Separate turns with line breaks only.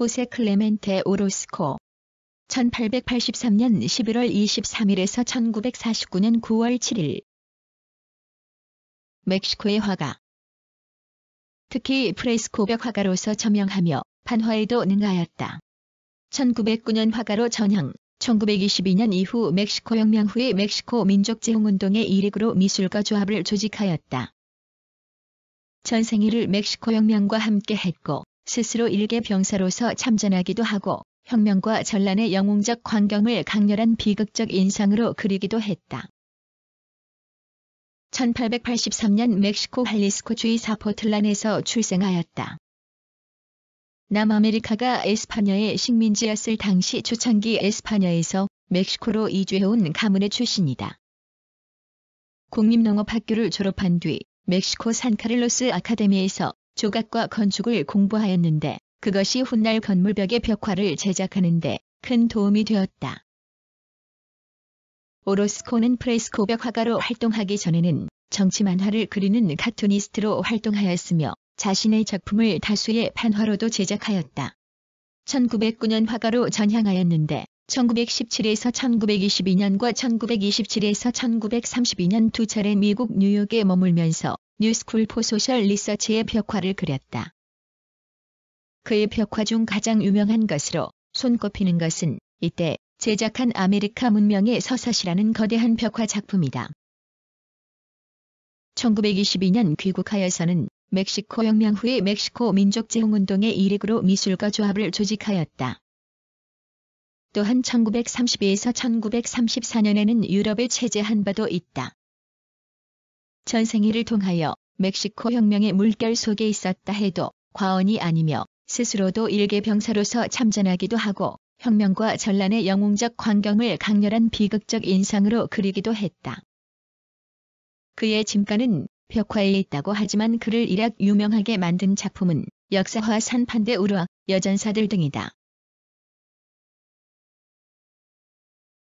호세 클레멘테 오로스코 1883년 11월 23일에서 1949년 9월 7일 멕시코의 화가 특히 프레스코벽 화가로서 저명하며 판화에도 능하였다. 1909년 화가로 전향, 1922년 이후 멕시코 혁명 후의 멕시코 민족재흥운동의 일익으로 미술과 조합을 조직하였다. 전생일을 멕시코 혁명과 함께 했고 스스로 일개 병사로서 참전하기도 하고 혁명과 전란의 영웅적 광경을 강렬한 비극적 인상으로 그리기도 했다. 1883년 멕시코 할리스코 주의 사포틀란에서 출생하였다. 남아메리카가 에스파냐의 식민지였을 당시 초창기 에스파냐에서 멕시코로 이주해온 가문의 출신이다. 국립농업학교를 졸업한 뒤 멕시코 산카를로스 아카데미에서 조각과 건축을 공부하였는데 그것이 훗날 건물벽의 벽화를 제작하는데 큰 도움이 되었다. 오로스코는 프레스코 벽화가로 활동하기 전에는 정치 만화를 그리는 카투니스트로 활동하였으며 자신의 작품을 다수의 판화로도 제작하였다. 1909년 화가로 전향하였는데 1917에서 1922년과 1927에서 1932년 두 차례 미국 뉴욕에 머물면서 뉴스쿨 포소셜 리서치의 벽화를 그렸다. 그의 벽화 중 가장 유명한 것으로 손꼽히는 것은 이때 제작한 아메리카 문명의 서사시라는 거대한 벽화 작품이다. 1922년 귀국하여서는 멕시코 혁명 후의 멕시코 민족 제흥운동의 일익으로 미술가 조합을 조직하였다. 또한 1932에서 1934년에는 유럽을 체제한 바도 있다. 전생이를 통하여 멕시코 혁명의 물결 속에 있었다 해도 과언이 아니며 스스로도 일개 병사로서 참전하기도 하고 혁명과 전란의 영웅적 광경을 강렬한 비극적 인상으로 그리기도 했다. 그의 짐가는 벽화에 있다고 하지만 그를 일약 유명하게 만든 작품은 역사화 산판대 우루악, 여전사들 등이다.